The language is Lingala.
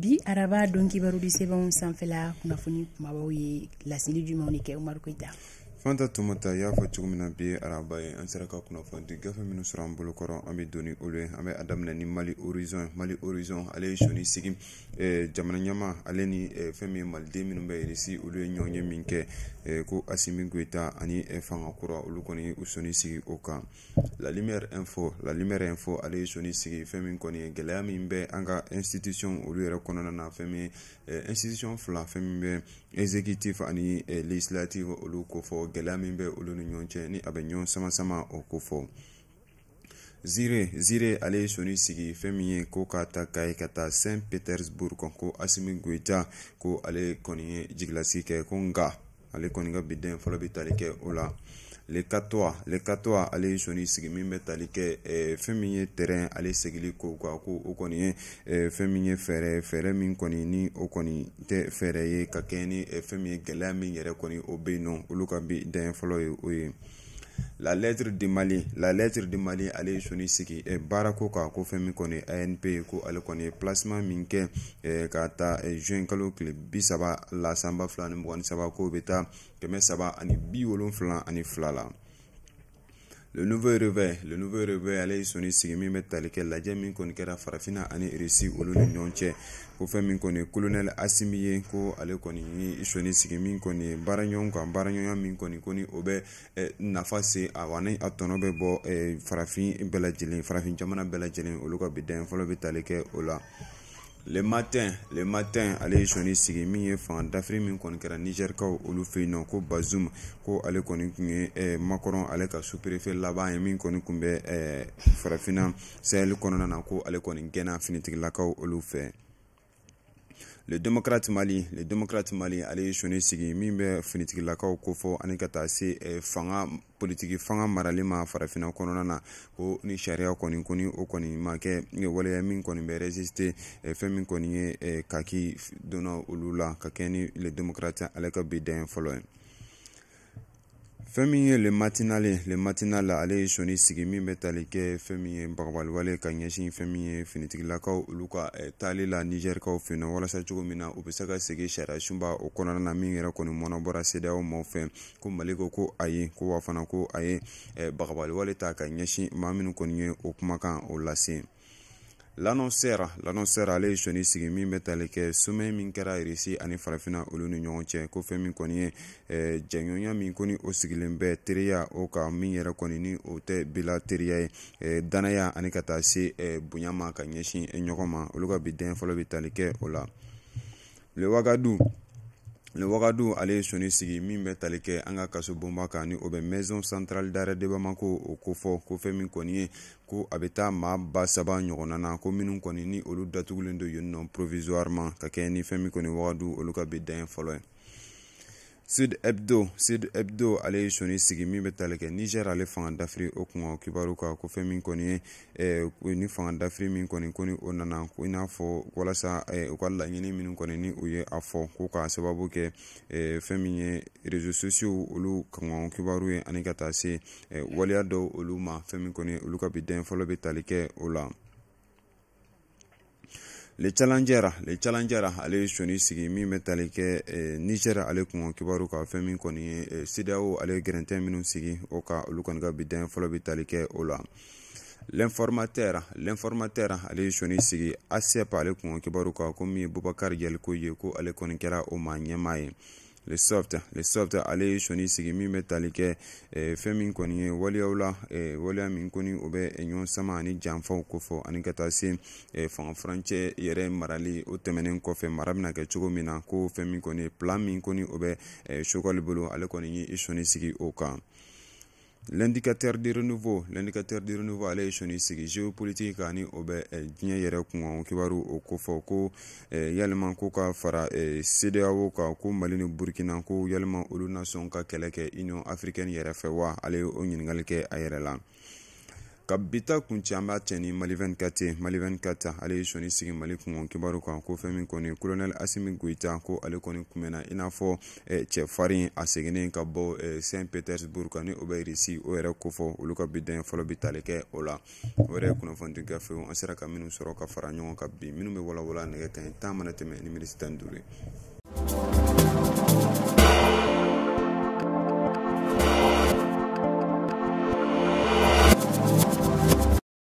bi araba don kibaru di sɛbɛnw sanfɛla kunnafoni kumabaw ye laseli jumanw de kɛ umaru keyita fanta tomata y'a fɔ cogo min na bi araba ye an sera ka kunnafoni gafe minnu sɔrɔ an bolokɔrɔ an bɛ doni olu ye an bɛ a daminɛ ni mali horizon mali horizon ale ye soni sigi e, jamana ɲɛma ale ni e, fɛn min ye maliden minnu bɛ irisi olu ye ɲɔgɔn ye min kɛ e, ko asimi goyita ani fanga kura olu kɔni u soni sigi o kan la lumière info la lumière info ale ye soni sigi fɛn min kɔni ye gɛlɛya min bɛ an ka institution olu yɛrɛ kɔnɔna na fɛn min ye institution fila fɛn min bɛ exécutif ani législative olu kofɔ gɛlɛya min bɛ olu ni ɲɔgɔn cɛ ni a bɛ ɲɔgɔn sama sama o ko fɔ zire zire ale ye soni sigi fɛn min ye ko k'a ta ka ye ka taa saint petersburg ko asimi goita ko ale kɔni ye jigilasigi kɛ ko nga ale kɔni ka biden fɔlɔ bɛ tali kɛ o la le 4 le 4 ale ye sɔni sigi min bɛ tali kɛ eh, fɛn min ye tɛrɛn ale segili ko kan ko o kɔni ye e, fɛn min ye fɛɛrɛ e, fɛɛrɛ min kɔni ni o kɔni tɛ fɛɛrɛ ye ka kɛɲɛ ni fɛn min ye gɛlɛya min yɛrɛ kɔni o bɛ yen nɔ olu ka bi dan fɔlɔ ye o ye la lettre de mali la lettre de mali ale ye soni sigi eh, baarako kan ko fɛn min kɔni anp ko ale kɔni ye placement min kɛ eh, ka ta eh, juin kalo tile bisaba la sanba fila ni mɔgɔ ni saba ko bɛ taa kɛmɛ saba ani bi wolonfila ani fila la le nouveau réveil le nouveau réveil ale ye sɔnni sigi min bɛ tali kɛ lajɛ min kɔni kɛra farafina ani irisi olu ni ɲɔgɔn cɛ ko fɛn min kɔni colonel asimi ye ko ale kɔni ye sɔnni sigi min kɔni ye baaraɲɔgɔn kan baaraɲɔgɔnya min kɔni ko ni o bɛ eh, nafa se a wa ni a tɔnɔ bɛ bɔ eh, farafin bɛɛ lajɛlen farafin jamana bɛɛ lajɛlen olu ka bidan fɔlɔ bɛ tali kɛ o la le matin le matin ale ye sɔni sigi min ye fan dafiri min kɔni kɛra nigɛrikaw olu fe nɔ ko bazum ko ale kɔni kun ye eh, makɔrɔn ale ka superefe laban ye min kɔni kun bɛ eh, farafina sahɛli kɔnɔna na ko ale kɔni gɛnna finitigilakaw olu fɛ le démocrate mali le démocrate mali ale ye soni sigi min bɛ finitigilakaw kofɔ ani ka taa se eh, fanga politiki fanga marali ma farafina kɔnɔna na ko ni sariya kɔni ni o kɔni ma kɛ waleya min kɔni bɛ resiste eh, fɛn min kɔni ye eh, kaki donna olu la ka kɛ ni le démocrate ale ka bi dan fɔlɔ ye fɛn min ye le matinale le matinal la ale ye soni sigi min bɛ tali kɛ fɛn min ye bagabaliwale ka ɲɛsin fɛn min ye finitigilakaw olu ka taali la nigɛrikaw fɛnɔ walasa cogo min na u bɛ se ka segi sariya sunba o kɔnɔna na min yɛrɛ kɔni mɔnɔ bɔra sedeyaw maw fɛ ko mali ko ko a ye ko wa fana ko a ye bagabaliwale ta ka ɲɛsin ma minnu kɔni ye o kumakan o lase l'annonceur l'annonceur ale ye sɔni sigi min bɛ tali kɛ somɛ min kɛra irisi ani farafina olu ni ɲɔgɔn cɛ ko fɛn min kɔni ye eh, jɛɲɔgɔnya min ko ni o sigilen bɛ teriya o kan min yɛrɛ kɔni ni o tɛ bila teriya ye eh, danaya ani ka taa se eh, bonya ma ka ɲɛsin ɲɔgɔn ma olu ka bi den fɔlɔ bɛ tali kɛ o la le wagadu wagadu ale ye soni sigi min bɛ tali kɛ an ka kaso bonba kan ni o bɛ maison centrale d'arrêt de bamako o kofɔ ko fɛn min kɔni ye ko a bɛ taa maa ba saba ɲɔgɔnna na ko minnu kɔni ni olu datugulen don yen nɔ provisoirement ka kɛɲɛ ni fɛn min kɔni wagadu olu ka bi dan ye fɔlɔ ye sud hebdo sud hebdo ale ye soni sigi min bɛ tali kɛ niger ale fanga dafiri o kunkan kibaru kan ko fɛn min kɔni ye ni fanga dafiri min kɔni ko ni o nana i n'a fɔ walasa eh, u ka laɲini minnu kɔni ni u ye a fɔ ko k'a sababu kɛ eh, fɛn min ye réseaux sociaux olu kunkan kibaru ye ani ka taa se eh, waleya dɔw olu ma fɛn min kɔni olu ka bi den fɔlɔ bɛ tali kɛ o la le challenger le challenger ale ye soni sigi min bɛ tali kɛ eh, niger ale kun kibaru ka fɛn min kɔni ye eh, sidao ale gɛrɛntɛ minnu sigi o ka olu kɔni ka bidan fɔlɔ bɛ tali kɛ o la l'informateur l'informateur ale ye soni sigi asep ale kun kibaru ka ko min ye bubakar jɛliko ye ko ale kɔni kɛra o ma ɲɛma ye le soft le soft ale ye sɔni sigi min bɛ tali kɛ eh, fɛn min kɔni ye waleyaw la eh, waleya min kɔni o bɛ eh, ɲɔgɔn sama ani janfaw kofɔ ani ka taa se eh, fanga furancɛ yɛrɛ marali o tɛmɛnen kɔfɛ mara bɛna kɛ cogo min na ko fɛn min kɔni plan min kɔni o bɛ eh, sokali bolo ale kɔni ye i sɔni sigi o kan l'indicateur du renouveau l'indicateur du renouveau ale ye sɔni sigi géopolitique kan ni o bɛ diɲɛ yɛrɛ kunkan kibaru o kofɔ ko eh, yalima ko ka fara cdao eh, kan ko mali ni burkina ko yalima olu nasɔn ka kɛlɛ kɛ union africaine yɛrɛ fɛ wa ale ye o ɲiningali kɛ a yɛrɛ la ka bita kuncɛanba cɛni mali 24 mali 24 ale ye sɔni sigi mali kungo kibaru kan ko fɛn min kɔni kolonɛl asimi goita ko ale kɔni kunbɛnna i n'a fɔ eh, cɛfarin a seginen ka bɔ eh, saint petersburg kan ni o bɛ irisi o yɛrɛ kofɔ olu ka bidan fɔlɔ bi tali kɛ o la o yɛrɛ kunnafonidi gafe an sera ka minnu sɔrɔ ka fara ɲɔgɔn ka bin minnu bɛ walawala nɛgɛ kaɲɛ tan mana tɛmɛ ni minisi tan duru